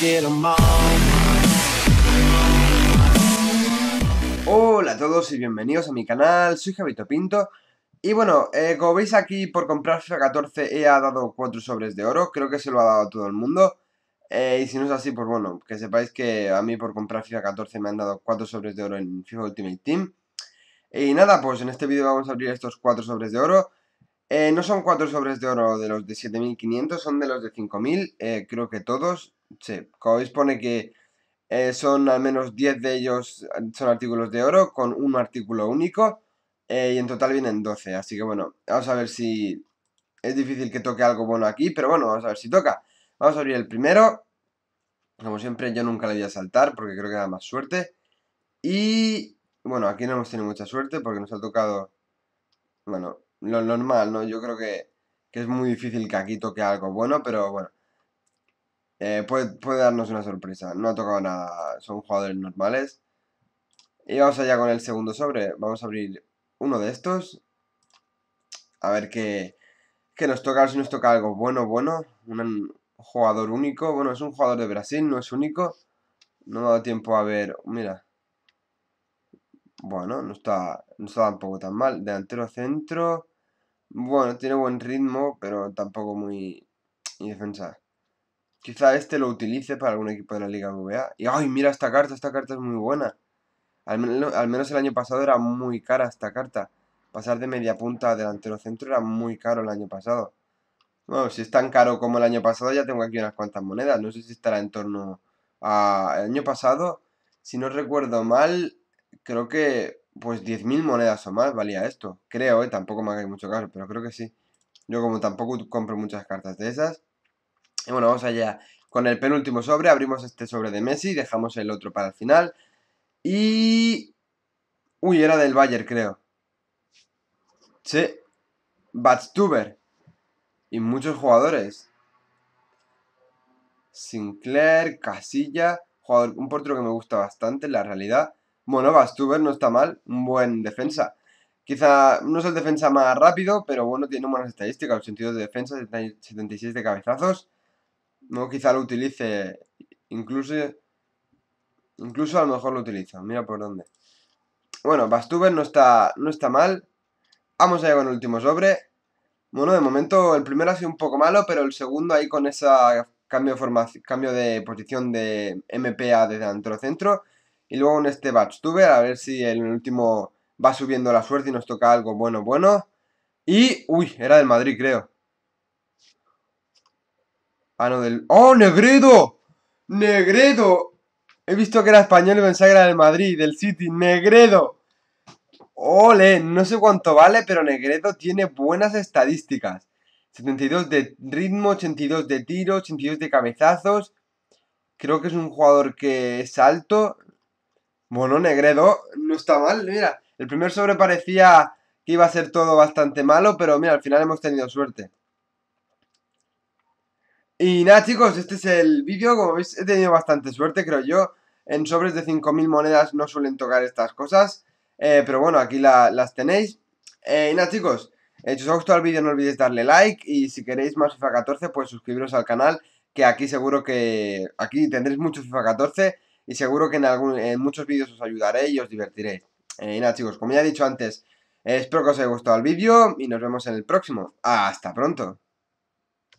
Em Hola a todos y bienvenidos a mi canal, soy Javito Pinto y bueno, eh, como veis aquí por comprar FIFA 14 he dado 4 sobres de oro, creo que se lo ha dado a todo el mundo eh, y si no es así, pues bueno, que sepáis que a mí por comprar FIFA 14 me han dado 4 sobres de oro en FIFA Ultimate Team y nada, pues en este vídeo vamos a abrir estos 4 sobres de oro eh, no son 4 sobres de oro de los de 7500, son de los de 5000, creo que todos. Sí, como pone que eh, son al menos 10 de ellos eh, son artículos de oro con un artículo único eh, y en total vienen 12, así que bueno, vamos a ver si es difícil que toque algo bueno aquí, pero bueno, vamos a ver si toca. Vamos a abrir el primero, como siempre yo nunca le voy a saltar porque creo que da más suerte y bueno, aquí no hemos tenido mucha suerte porque nos ha tocado, bueno, lo normal, ¿no? Yo creo que es muy difícil que aquí toque algo bueno, pero bueno. Eh, puede, darnos una sorpresa. No ha tocado nada, son jugadores normales. Y vamos allá con el segundo sobre. Vamos a abrir uno de estos. A ver qué, nos toca. si nos toca algo bueno, bueno. Un jugador único. Bueno, es un jugador de Brasil, no es único. No me ha dado tiempo a ver... Mira. Bueno, no está, no está tampoco tan mal. Delantero centro. Bueno, tiene buen ritmo, pero tampoco muy... defensa. Quizá este lo utilice para algún equipo de la Liga BBA. Y ¡ay, mira esta carta! Esta carta es muy buena. Al, menos el año pasado era muy cara esta carta. Pasar de media punta a delantero centro era muy caro el año pasado. Bueno, si es tan caro como el año pasado, ya tengo aquí unas cuantas monedas. No sé si estará en torno a... El año pasado, si no recuerdo mal, creo que pues 10.000 monedas o más valía esto. Creo, eh, Tampoco me hay mucho caro, pero creo que sí. Yo como tampoco compro muchas cartas de esas, bueno, vamos allá. Con el penúltimo sobre, abrimos este sobre de Messi, dejamos el otro para el final. Y... Uy, era del Bayern, creo. Sí. Batstuber. Y muchos jugadores. Sinclair, Casilla, jugador, un portero que me gusta bastante, la realidad. Bueno, Bastuber no está mal, un buen defensa. Quizá no es el defensa más rápido, pero bueno, tiene buenas estadísticas, 82 de defensa, 76 de cabezazos. No, quizá lo utilice. Incluso, incluso a lo mejor lo utiliza. Mira por dónde. Bueno, Bastuber no está, no está mal. Vamos allá con el último sobre. Bueno, de momento el primero ha sido un poco malo, pero el segundo ahí con ese cambio de, cambio de posición de MPA de antrocentro. centro. Y luego en este Bastuber a ver si el último va subiendo la suerte y nos toca algo bueno, bueno. Y, uy, era del Madrid, creo. Ah, del... ¡Oh, Negredo! ¡Negredo! He visto que era español y pensaba que era del Madrid, del City. ¡Negredo! ¡Ole! No sé cuánto vale, pero Negredo tiene buenas estadísticas. 72 de ritmo, 82 de tiro, 82 de cabezazos. Creo que es un jugador que es alto. Bueno, Negredo no está mal, mira. El primer sobre parecía que iba a ser todo bastante malo, pero mira, al final hemos tenido suerte. Y nada chicos, este es el vídeo, como veis he tenido bastante suerte creo yo En sobres de 5.000 monedas no suelen tocar estas cosas eh, Pero bueno, aquí las tenéis eh, Y nada chicos, eh, si os ha gustado el vídeo no olvidéis darle like Y si queréis más FIFA 14 pues suscribiros al canal Que aquí seguro que... aquí tendréis mucho FIFA 14 Y seguro que en, algún, en muchos vídeos os ayudaré y os divertiré. Y nada chicos, como ya he dicho antes Espero que os haya gustado el vídeo y nos vemos en el próximo. Hasta pronto.